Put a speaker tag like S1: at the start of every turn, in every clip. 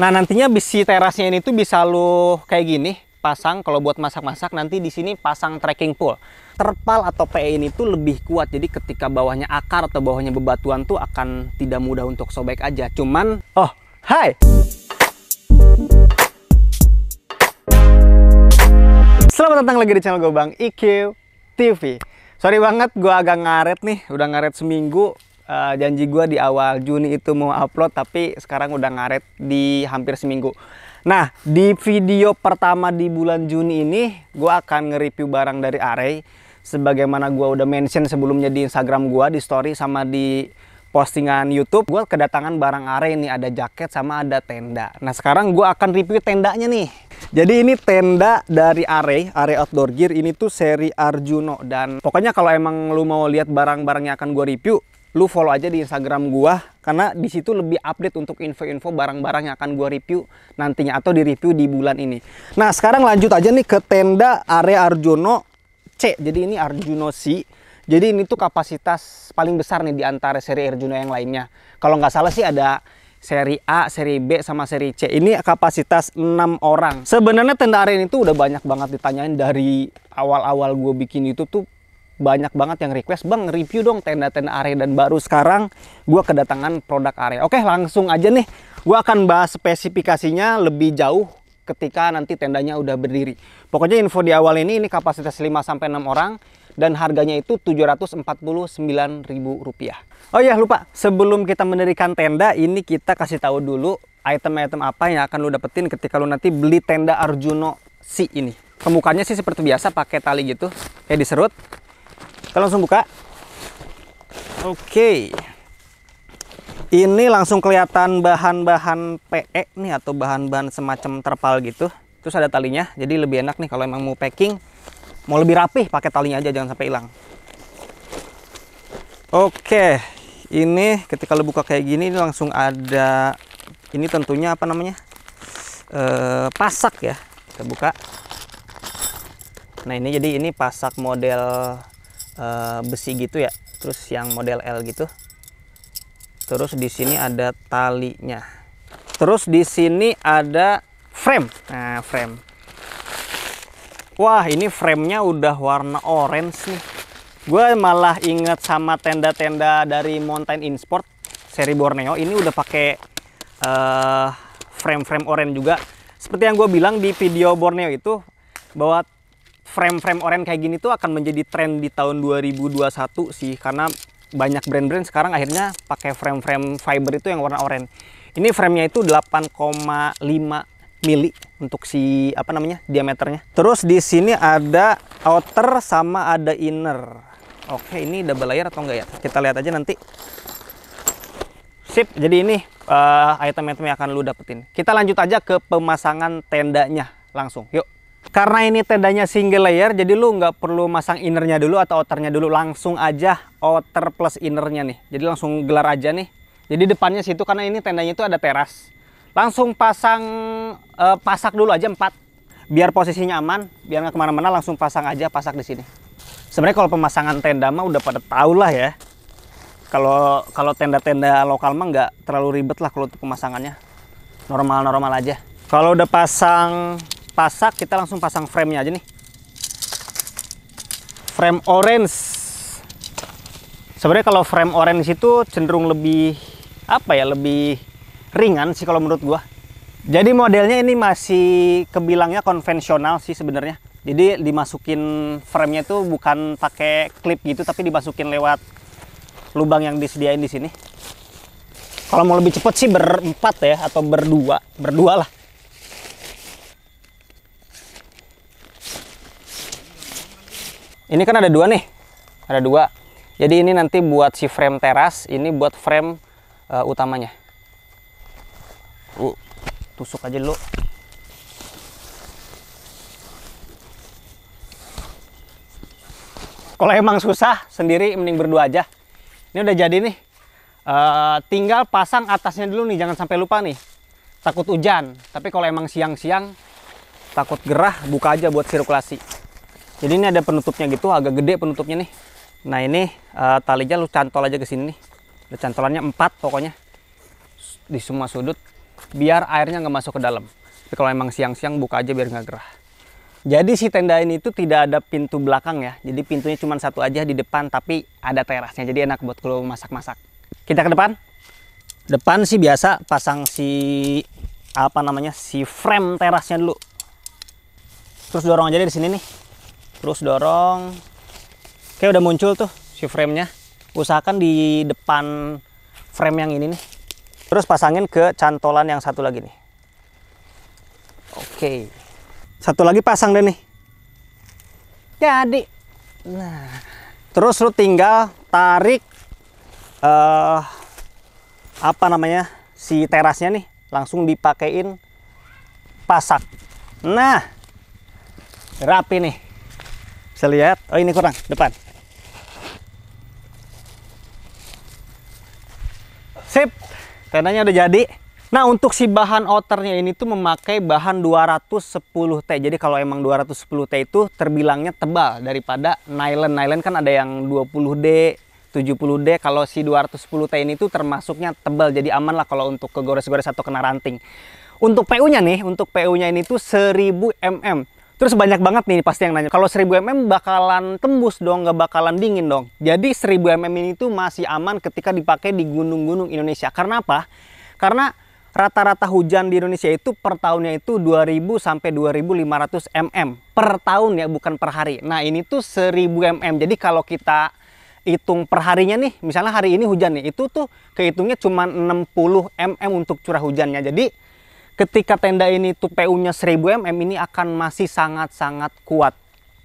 S1: Nah nantinya besi terasnya ini tuh bisa lo kayak gini pasang kalau buat masak-masak nanti di sini pasang trekking pole. Terpal atau PE ini tuh lebih kuat jadi ketika bawahnya akar atau bawahnya bebatuan tuh akan tidak mudah untuk sobek aja. Cuman oh hai. Selamat datang lagi di channel gue Bang IQ TV. Sorry banget gue agak ngaret nih, udah ngaret seminggu uh, janji gue di awal Juni itu mau upload tapi sekarang udah ngaret di hampir seminggu. Nah di video pertama di bulan Juni ini gue akan nge-review barang dari Array sebagaimana gue udah mention sebelumnya di Instagram gue di story sama di postingan YouTube gue kedatangan barang Array ini ada jaket sama ada tenda. Nah sekarang gue akan review tendanya nih. Jadi ini tenda dari Array, Array Outdoor Gear ini tuh seri Arjuno dan pokoknya kalau emang lu mau lihat barang-barang yang akan gue review lu follow aja di Instagram gua karena di situ lebih update untuk info-info barang-barang yang akan gua review nantinya atau di review di bulan ini. Nah, sekarang lanjut aja nih ke tenda area Arjuno C. Jadi ini Arjuno C. Jadi ini tuh kapasitas paling besar nih di antara seri Arjuno yang lainnya. Kalau nggak salah sih ada seri A, seri B sama seri C. Ini kapasitas 6 orang. Sebenarnya tenda area ini tuh udah banyak banget ditanyain dari awal-awal gue bikin itu tuh banyak banget yang request bang review dong tenda-tenda area dan baru sekarang gue kedatangan produk area oke langsung aja nih gue akan bahas spesifikasinya lebih jauh ketika nanti tendanya udah berdiri pokoknya info di awal ini ini kapasitas 5-6 orang dan harganya itu rp rupiah oh ya lupa sebelum kita mendirikan tenda ini kita kasih tahu dulu item-item apa yang akan lo dapetin ketika lo nanti beli tenda Arjuno C ini pembukanya sih seperti biasa pakai tali gitu kayak diserut kita langsung buka oke okay. ini langsung kelihatan bahan-bahan PE nih atau bahan-bahan semacam terpal gitu terus ada talinya jadi lebih enak nih kalau emang mau packing mau lebih rapih pakai talinya aja jangan sampai hilang oke okay. ini ketika lo buka kayak gini ini langsung ada ini tentunya apa namanya e, pasak ya kita buka nah ini jadi ini pasak model Eh, besi gitu ya terus yang model L gitu terus di sini ada talinya terus di sini ada frame nah frame wah ini framenya udah warna orange nih gue malah inget sama tenda-tenda dari Mountain Insport seri Borneo ini udah pakai uh, frame-frame orange juga seperti yang gue bilang di video Borneo itu bahwa frame-frame orange kayak gini tuh akan menjadi tren di tahun 2021 sih karena banyak brand-brand sekarang akhirnya pakai frame-frame fiber itu yang warna oranye. Ini framenya itu 8,5 mili untuk si apa namanya diameternya. Terus di sini ada outer sama ada inner. Oke, ini double layer atau enggak ya? Kita lihat aja nanti. Sip, jadi ini uh, item-item yang akan lu dapetin. Kita lanjut aja ke pemasangan tendanya langsung. Yuk. Karena ini tendanya single layer, jadi lu nggak perlu masang innernya dulu atau outernya dulu. Langsung aja outer plus innernya nih. Jadi langsung gelar aja nih. Jadi depannya situ karena ini tendanya itu ada teras. Langsung pasang uh, pasak dulu aja empat, biar posisinya aman, biar nggak kemana-mana. Langsung pasang aja pasak di sini. Sebenarnya kalau pemasangan tenda mah udah pada tau lah ya. Kalau kalau tenda-tenda lokal mah nggak terlalu ribet lah kalau untuk pemasangannya. Normal-normal aja. Kalau udah pasang pasak kita langsung pasang frame-nya aja nih frame orange sebenarnya kalau frame orange itu cenderung lebih apa ya lebih ringan sih kalau menurut gua jadi modelnya ini masih kebilangnya konvensional sih sebenarnya jadi dimasukin frame-nya itu bukan pakai klip gitu tapi dimasukin lewat lubang yang disediain di sini kalau mau lebih cepet sih berempat ya atau berdua berdua lah ini kan ada dua nih ada dua jadi ini nanti buat si frame teras ini buat frame uh, utamanya uh, tusuk aja dulu kalau emang susah sendiri mending berdua aja ini udah jadi nih uh, tinggal pasang atasnya dulu nih jangan sampai lupa nih takut hujan tapi kalau emang siang-siang takut gerah buka aja buat sirkulasi jadi ini ada penutupnya gitu, agak gede penutupnya nih. Nah ini uh, talinya lu cantol aja ke sini nih. Ada cantolannya 4 pokoknya di semua sudut biar airnya nggak masuk ke dalam. Tapi kalau emang siang-siang buka aja biar nggak gerah. Jadi si tenda ini itu tidak ada pintu belakang ya. Jadi pintunya cuma satu aja di depan tapi ada terasnya. Jadi enak buat kalau masak-masak. Kita ke depan. Depan sih biasa pasang si apa namanya si frame terasnya dulu. Terus dorong aja di sini nih terus dorong oke udah muncul tuh si frame-nya. usahakan di depan frame yang ini nih terus pasangin ke cantolan yang satu lagi nih oke satu lagi pasang deh nih jadi nah terus lu tinggal tarik uh, apa namanya si terasnya nih langsung dipakein pasak nah rapi nih bisa lihat, oh ini kurang, depan. Sip, tendanya udah jadi. Nah untuk si bahan outernya ini tuh memakai bahan 210T Jadi kalau emang 210T itu terbilangnya tebal daripada nylon Nylon kan ada yang 20D, 70D Kalau si 210T ini tuh termasuknya tebal Jadi aman lah kalau untuk kegores-gores atau kena ranting Untuk PU nya nih, untuk PU nya ini tuh 1000 mm Terus banyak banget nih pasti yang nanya, kalau 1000 mm bakalan tembus dong, nggak bakalan dingin dong. Jadi 1000 mm ini tuh masih aman ketika dipakai di gunung-gunung Indonesia. Karena apa? Karena rata-rata hujan di Indonesia itu per tahunnya itu 2000 sampai 2500 mm per tahun ya, bukan per hari. Nah, ini tuh 1000 mm. Jadi kalau kita hitung per harinya nih, misalnya hari ini hujan nih, itu tuh kehitungnya cuma 60 mm untuk curah hujannya. Jadi ketika tenda ini tuh PU-nya 1000 mm ini akan masih sangat-sangat kuat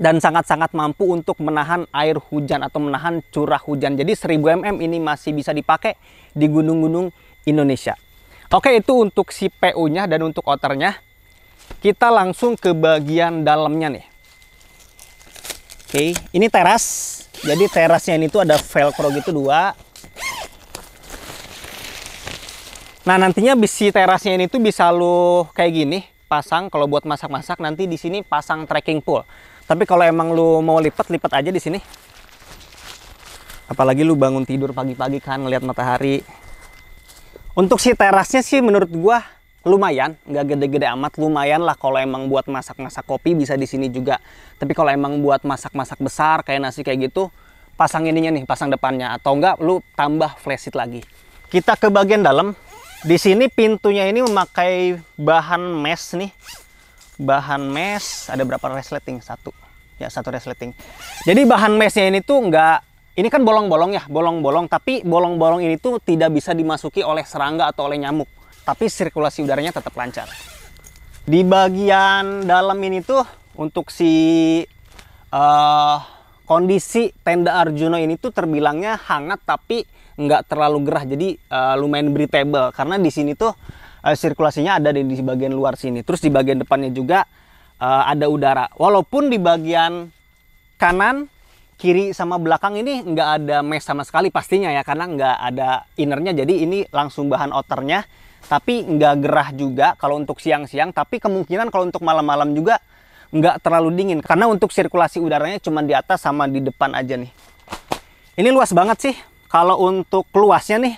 S1: dan sangat-sangat mampu untuk menahan air hujan atau menahan curah hujan. Jadi 1000 mm ini masih bisa dipakai di gunung-gunung Indonesia. Oke, itu untuk si PU-nya dan untuk outernya. Kita langsung ke bagian dalamnya nih. Oke, ini teras. Jadi terasnya ini tuh ada velcro gitu dua, Nah, nantinya besi terasnya ini tuh bisa lo kayak gini, pasang kalau buat masak-masak nanti di sini pasang trekking pole. Tapi kalau emang lo mau lipat, lipat aja di sini. Apalagi lo bangun tidur pagi-pagi kan ngelihat matahari. Untuk si terasnya sih menurut gua lumayan, nggak gede-gede amat, lumayan lah kalau emang buat masak-masak kopi bisa di sini juga. Tapi kalau emang buat masak-masak besar kayak nasi kayak gitu, pasang ininya nih, pasang depannya atau enggak lu tambah flash lagi. Kita ke bagian dalam, di sini pintunya ini memakai bahan mesh nih. Bahan mesh ada berapa resleting? Satu. Ya, satu resleting. Jadi bahan meshnya ini tuh nggak ini kan bolong-bolong ya, bolong-bolong. Tapi bolong-bolong ini tuh tidak bisa dimasuki oleh serangga atau oleh nyamuk. Tapi sirkulasi udaranya tetap lancar. Di bagian dalam ini tuh untuk si uh, kondisi tenda Arjuna ini tuh terbilangnya hangat tapi nggak terlalu gerah jadi uh, lumayan breathable karena di sini tuh uh, sirkulasinya ada di, di bagian luar sini terus di bagian depannya juga uh, ada udara walaupun di bagian kanan kiri sama belakang ini nggak ada mesh sama sekali pastinya ya karena nggak ada innernya jadi ini langsung bahan outernya tapi nggak gerah juga kalau untuk siang-siang tapi kemungkinan kalau untuk malam-malam juga nggak terlalu dingin karena untuk sirkulasi udaranya cuma di atas sama di depan aja nih ini luas banget sih kalau untuk luasnya nih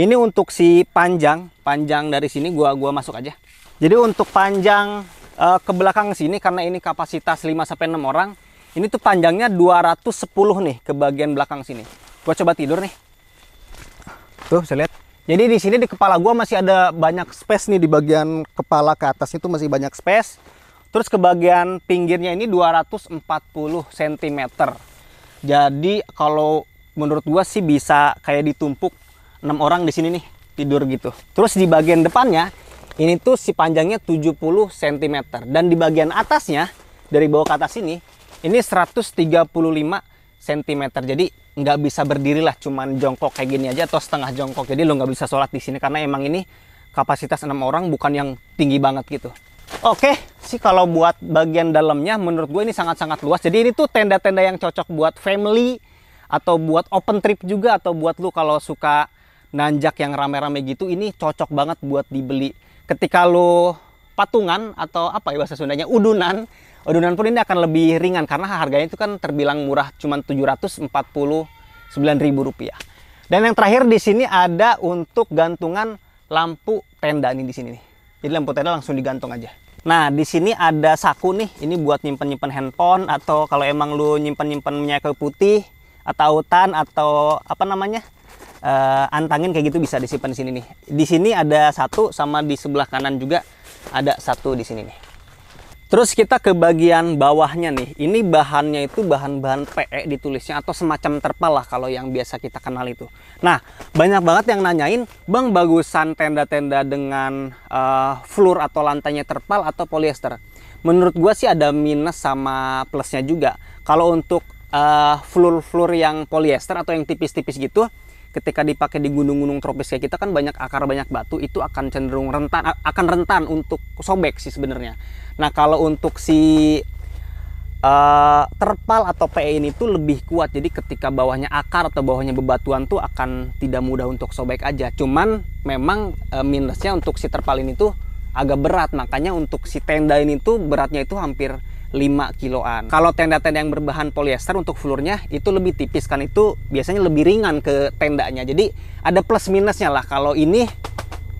S1: ini untuk si panjang panjang dari sini gua gua masuk aja jadi untuk panjang uh, ke belakang sini karena ini kapasitas 5 6 orang ini tuh panjangnya 210 nih ke bagian belakang sini gua coba tidur nih tuh saya lihat jadi di sini di kepala gua masih ada banyak space nih di bagian kepala ke atas itu masih banyak space Terus ke bagian pinggirnya ini 240 cm. Jadi kalau menurut gua sih bisa kayak ditumpuk 6 orang di sini nih tidur gitu. Terus di bagian depannya ini tuh si panjangnya 70 cm dan di bagian atasnya dari bawah ke atas ini ini 135 cm. Jadi nggak bisa berdiri lah cuman jongkok kayak gini aja atau setengah jongkok. Jadi lo nggak bisa sholat di sini karena emang ini kapasitas 6 orang bukan yang tinggi banget gitu. Oke, sih kalau buat bagian dalamnya menurut gue ini sangat-sangat luas. Jadi ini tuh tenda-tenda yang cocok buat family atau buat open trip juga atau buat lu kalau suka nanjak yang rame-rame gitu ini cocok banget buat dibeli. Ketika lu patungan atau apa ya bahasa Sundanya udunan, udunan pun ini akan lebih ringan karena harganya itu kan terbilang murah cuman 749.000 rupiah. Dan yang terakhir di sini ada untuk gantungan lampu tenda ini di sini nih. Jadi lampu tenda langsung digantung aja. Nah, di sini ada saku nih. Ini buat nyimpen-nyimpen handphone atau kalau emang lu nyimpen-nyimpen minyak kayu putih atau hutan atau apa namanya? Uh, antangin kayak gitu bisa disimpan di sini nih. Di sini ada satu sama di sebelah kanan juga ada satu di sini nih. Terus kita ke bagian bawahnya nih. Ini bahannya itu bahan-bahan PE ditulisnya atau semacam terpal lah kalau yang biasa kita kenal itu. Nah, banyak banget yang nanyain, "Bang, bagusan tenda-tenda dengan uh, eh, floor atau lantainya terpal atau polyester?" Menurut gua sih ada minus sama plusnya juga. Kalau untuk uh, eh, floor-floor yang polyester atau yang tipis-tipis gitu, ketika dipakai di gunung-gunung tropis kayak kita kan banyak akar banyak batu itu akan cenderung rentan akan rentan untuk sobek sih sebenarnya. Nah kalau untuk si uh, terpal atau PE ini tuh lebih kuat jadi ketika bawahnya akar atau bawahnya bebatuan tuh akan tidak mudah untuk sobek aja. Cuman memang uh, minusnya untuk si terpal ini tuh agak berat makanya untuk si tenda ini tuh beratnya itu hampir 5 kiloan. Kalau tenda-tenda yang berbahan polyester untuk flurnya itu lebih tipis kan itu biasanya lebih ringan ke tendanya. Jadi ada plus minusnya lah kalau ini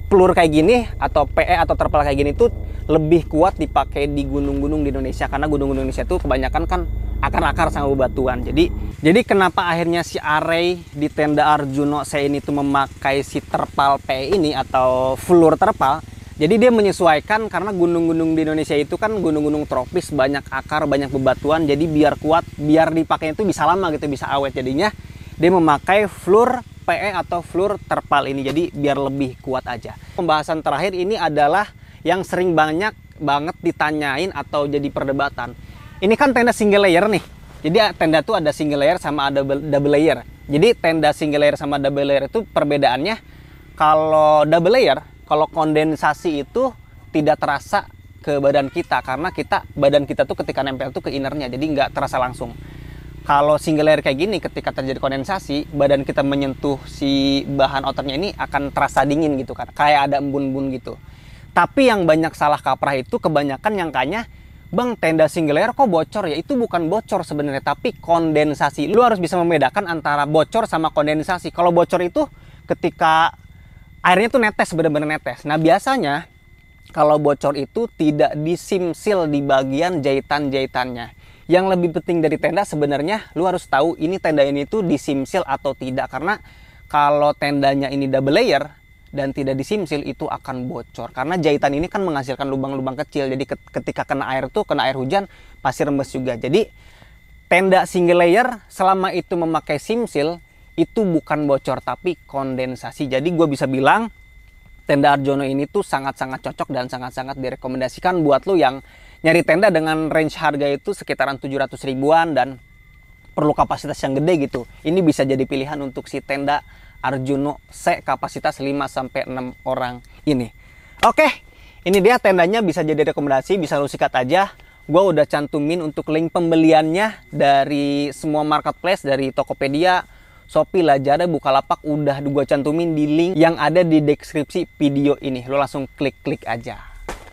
S1: flur kayak gini atau PE atau terpal kayak gini itu lebih kuat dipakai di gunung-gunung di Indonesia karena gunung-gunung Indonesia itu kebanyakan kan akar-akar sama bebatuan. Jadi jadi kenapa akhirnya si Arey di tenda Arjuno saya ini tuh memakai si terpal PE ini atau flur terpal jadi dia menyesuaikan karena gunung-gunung di Indonesia itu kan gunung-gunung tropis, banyak akar, banyak bebatuan. Jadi biar kuat, biar dipakai itu bisa lama gitu, bisa awet. Jadinya dia memakai flur PE atau flur terpal ini. Jadi biar lebih kuat aja. Pembahasan terakhir ini adalah yang sering banyak banget ditanyain atau jadi perdebatan. Ini kan tenda single layer nih. Jadi tenda tuh ada single layer sama ada double layer. Jadi tenda single layer sama double layer itu perbedaannya kalau double layer kalau kondensasi itu tidak terasa ke badan kita karena kita badan kita tuh ketika nempel tuh ke innernya jadi nggak terasa langsung kalau single layer kayak gini ketika terjadi kondensasi badan kita menyentuh si bahan outernya ini akan terasa dingin gitu kan kayak ada embun-embun gitu tapi yang banyak salah kaprah itu kebanyakan yang kayaknya Bang, tenda single layer kok bocor ya? Itu bukan bocor sebenarnya, tapi kondensasi. Lu harus bisa membedakan antara bocor sama kondensasi. Kalau bocor itu ketika airnya tuh netes bener-bener netes nah biasanya kalau bocor itu tidak disimsil di bagian jahitan-jahitannya yang lebih penting dari tenda sebenarnya lu harus tahu ini tenda ini tuh disimsil atau tidak karena kalau tendanya ini double layer dan tidak disimsil itu akan bocor karena jahitan ini kan menghasilkan lubang-lubang kecil jadi ketika kena air tuh kena air hujan pasti rembes juga jadi tenda single layer selama itu memakai simsil itu bukan bocor tapi kondensasi. Jadi gue bisa bilang tenda Arjono ini tuh sangat-sangat cocok dan sangat-sangat direkomendasikan buat lo yang nyari tenda dengan range harga itu sekitaran 700 ribuan dan perlu kapasitas yang gede gitu. Ini bisa jadi pilihan untuk si tenda Arjuno C kapasitas 5 sampai 6 orang ini. Oke, ini dia tendanya bisa jadi rekomendasi, bisa lu sikat aja. Gua udah cantumin untuk link pembeliannya dari semua marketplace dari Tokopedia, Shopee, Lazada, Bukalapak udah gue cantumin di link yang ada di deskripsi video ini. Lo langsung klik-klik aja.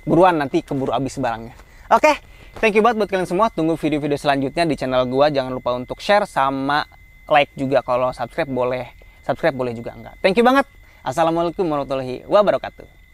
S1: Buruan nanti keburu abis barangnya. Oke, okay, thank you banget buat kalian semua. Tunggu video-video selanjutnya di channel gue. Jangan lupa untuk share sama like juga. Kalau subscribe boleh, subscribe boleh juga enggak. Thank you banget. Assalamualaikum warahmatullahi wabarakatuh.